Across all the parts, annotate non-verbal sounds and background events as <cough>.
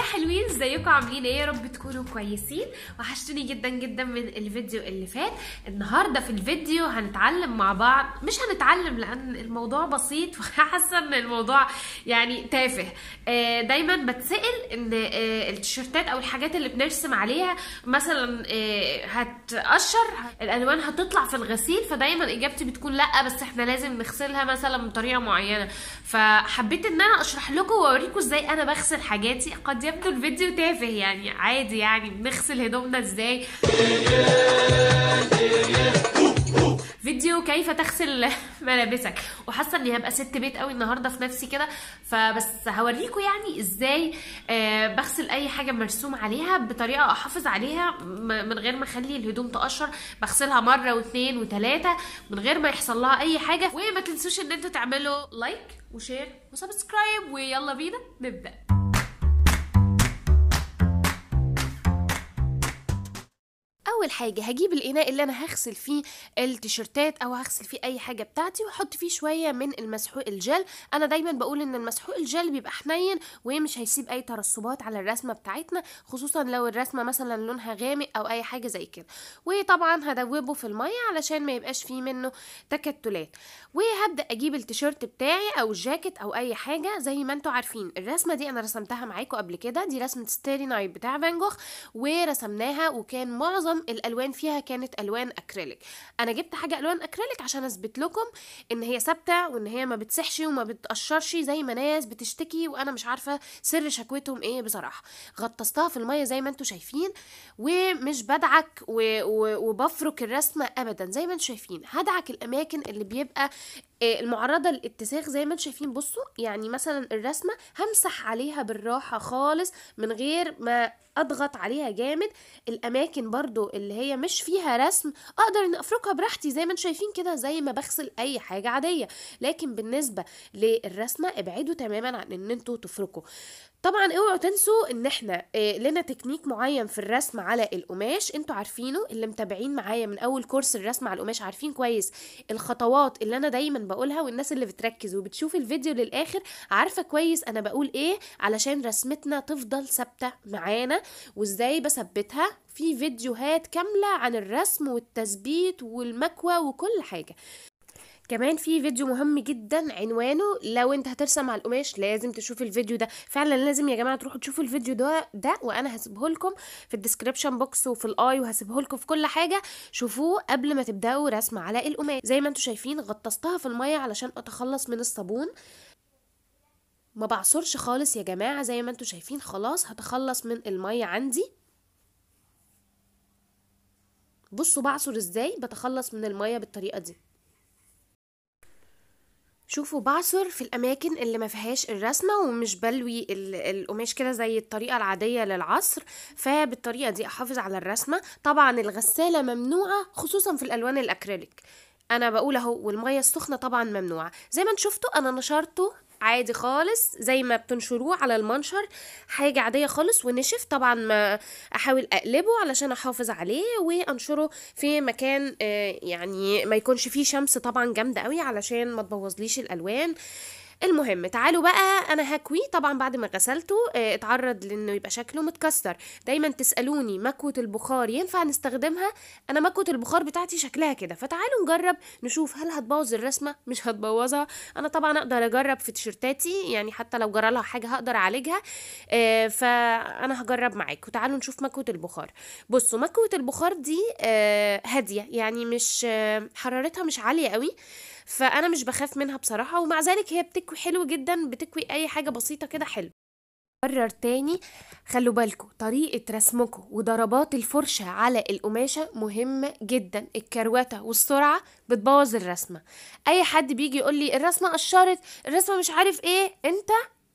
يا حلوين ازيكم عاملين ايه يا رب تكونوا كويسين وحشتوني جدا جدا من الفيديو اللي فات النهارده في الفيديو هنتعلم مع بعض مش هنتعلم لان الموضوع بسيط وحاسه ان الموضوع يعني تافه آه، دايما بتسال ان آه، التيشيرتات او الحاجات اللي بنرسم عليها مثلا آه، هتقشر الالوان هتطلع في الغسيل فدايما اجابتي بتكون لا بس احنا لازم نغسلها مثلا بطريقه معينه فحبيت ان انا اشرح لكم واوريكم ازاي انا بغسل حاجاتي قد يبدو الفيديو تافه يعني عادي يعني بنغسل هدومنا ازاي فيديو كيف تغسل ملابسك وحاسه اني هبقى ست بيت قوي النهارده في نفسي كده فبس هوريكم يعني ازاي آه، بغسل اي حاجه مرسوم عليها بطريقه احافظ عليها من غير ما اخلي الهدوم تقشر بغسلها مره واثنين وثلاثه من غير ما يحصل لها اي حاجه وما تنسوش ان انتوا تعملوا لايك وشير وسبسكرايب ويلا بينا نبدا اول حاجه هجيب الاناء اللي انا هغسل فيه التيشيرتات او هغسل فيه اي حاجه بتاعتي واحط فيه شويه من المسحوق الجل انا دايما بقول ان المسحوق الجل بيبقى حنين ومش هيسيب اي ترسبات على الرسمه بتاعتنا خصوصا لو الرسمه مثلا لونها غامق او اي حاجه زي كده وطبعا هدوبه في الميه علشان ما يبقاش فيه منه تكتلات وهبدا اجيب التيشيرت بتاعي او الجاكيت او اي حاجه زي ما انتم عارفين الرسمه دي انا رسمتها معاكم قبل كده دي رسمه ستاري نايت بتاع فان جوخ ورسمناها وكان معظم الالوان فيها كانت الوان اكريليك انا جبت حاجه الوان اكريليك عشان اثبت لكم ان هي ثابته وان هي ما بتسحش وما بتقشرش زي ما ناس بتشتكي وانا مش عارفه سر شكوتهم ايه بصراحه غطستها في الميه زي ما انتم شايفين ومش بدعك و... و... وبفرك الرسمه ابدا زي ما انتم شايفين هدعك الاماكن اللي بيبقى آه، المعرضة للاتساخ زي ما انتم شايفين بصوا يعني مثلا الرسمة همسح عليها بالراحة خالص من غير ما اضغط عليها جامد الاماكن برضو اللي هي مش فيها رسم اقدر ان افركها براحتي زي ما انتم شايفين كده زي ما بغسل اي حاجة عادية لكن بالنسبة للرسمة ابعدوا تماما عن ان انتوا تفركوا طبعا اوعوا تنسوا ان احنا إيه لنا تكنيك معين في الرسم على القماش انتوا عارفينه اللي متابعين معايا من اول كورس الرسم على القماش عارفين كويس الخطوات اللي انا دايما بقولها والناس اللي بتركز وبتشوف الفيديو للاخر عارفه كويس انا بقول ايه علشان رسمتنا تفضل ثابته معانا وازاي بثبتها في فيديوهات كامله عن الرسم والتثبيت والمكوى وكل حاجه كمان في فيديو مهم جدا عنوانه لو انت هترسم على القماش لازم تشوف الفيديو ده فعلا لازم يا جماعه تروحوا تشوفوا الفيديو ده ده وانا هسيبه لكم في الديسكربشن بوكس وفي الاي وهسيبه لكم في كل حاجه شوفوه قبل ما تبداوا رسم على القماش زي ما انتم شايفين غطستها في الميه علشان اتخلص من الصابون ما بعصرش خالص يا جماعه زي ما انتم شايفين خلاص هتخلص من الميه عندي بصوا بعصر ازاي بتخلص من الميه بالطريقه دي شوفوا بعصر في الاماكن اللي ما فيهاش الرسمه ومش بلوي القماش كده زي الطريقه العاديه للعصر فبالطريقه دي احافظ على الرسمه طبعا الغساله ممنوعه خصوصا في الالوان الاكريليك انا بقول اهو والميه السخنه طبعا ممنوعه زي ما انتم شفتوا انا نشرته عادي خالص زي ما بتنشروه على المنشر حاجة عادية خالص ونشف طبعا ما احاول اقلبه علشان احافظ عليه وانشره في مكان آه، يعني ما يكونش فيه شمس طبعا جامدة قوي علشان ما تبوظليش الالوان المهم تعالوا بقى انا هكويه طبعا بعد ما غسلته آه، اتعرض لانه يبقى شكله متكسر دايما تسالوني مكوه البخار ينفع نستخدمها انا مكوه البخار بتاعتي شكلها كده فتعالوا نجرب نشوف هل هتبوظ الرسمه <laughs> مش هتبوظها انا طبعا اقدر اجرب في تيشرتاتي يعني حتى لو جرى لها حاجه هقدر اعالجها آه، فانا هجرب معاكم وتعالوا نشوف مكوه البخار بصوا مكوه البخار دي آه، هاديه يعني مش حرارتها مش عاليه قوي فانا مش بخاف منها بصراحه ومع ذلك هي بتكوي حلو جدا بتكوي اي حاجه بسيطه كده حلو مرر تاني خلوا بالكم طريقة رسمكم وضربات الفرشة على القماشة مهمة جدا الكروتة والسرعة بتبوظ الرسمة أي حد بيجي يقول لي الرسمة قشرت الرسمة مش عارف ايه انت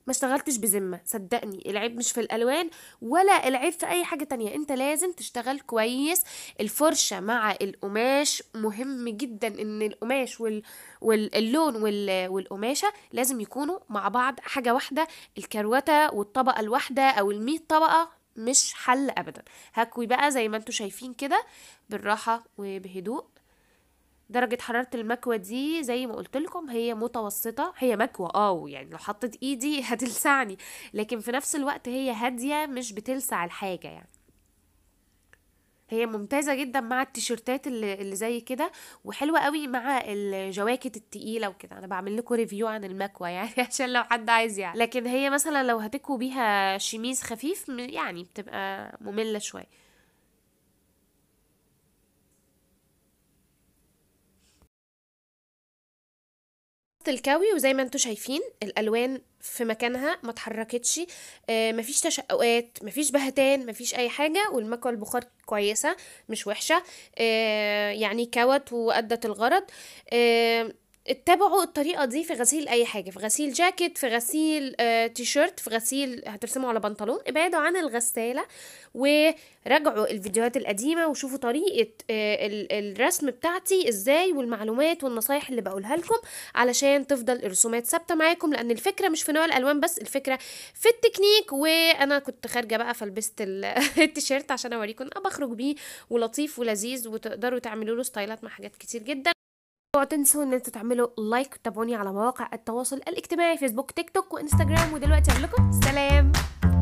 ما اشتغلتش بذمة صدقني العيب مش في الألوان ولا العيب في أي حاجة تانية أنت لازم تشتغل كويس الفرشة مع القماش مهم جدا إن القماش وال... واللون وال... والقماشة لازم يكونوا مع بعض حاجة واحدة الكروتة والطبقة الواحدة أو المية طبقة مش حل أبدا هكوي بقى زي ما انتوا شايفين كده بالراحة وبهدوء درجة حرارة المكوى دي زي ما قلت لكم هي متوسطة هي مكوى اه يعني لو حطيت ايدي <laughs> هتلسعني لكن في نفس الوقت هي هادية مش بتلسع الحاجة يعني هي ممتازه جدا مع التيشيرتات اللي, اللي زي كده وحلوه قوي مع الجواكت التقيله وكده انا بعمل لكم ريفيو عن المكوى يعني <laughs> عشان لو حد عايز يعني لكن هي مثلا لو هتكوا بيها شميس خفيف يعني بتبقى ممله شويه خبطت الكاوي وزي ما انتم شايفين الالوان في مكانها ما اتحركتش آه، مفيش تشققات مفيش بهتان مفيش اي حاجه والمكوى البخار كويسه مش وحشه آه، يعني كوت وادت الغرض آه، اتبعوا الطريقه دي في غسيل اي حاجه في غسيل جاكيت في غسيل آه، تيشيرت في غسيل هترسموا على بنطلون ابعدوا عن الغساله وراجعوا الفيديوهات القديمه وشوفوا طريقه آه، الرسم بتاعتي ازاي والمعلومات والنصايح اللي بقولها لكم علشان تفضل الرسومات ثابته معاكم لان الفكره مش في نوع الالوان بس الفكره في التكنيك وانا كنت خارجه بقى فلبست <laughs> التيشيرت عشان اوريكم بخرج بيه ولطيف ولذيذ وتقدروا تعملوا له ستايلات مع حاجات كتير جدا اوعوا تنسوا ان انتوا تعملوا لايك وتابعوني على مواقع التواصل الاجتماعي فيسبوك تيك توك وانستجرام ودلوقتي اقول لكم سلام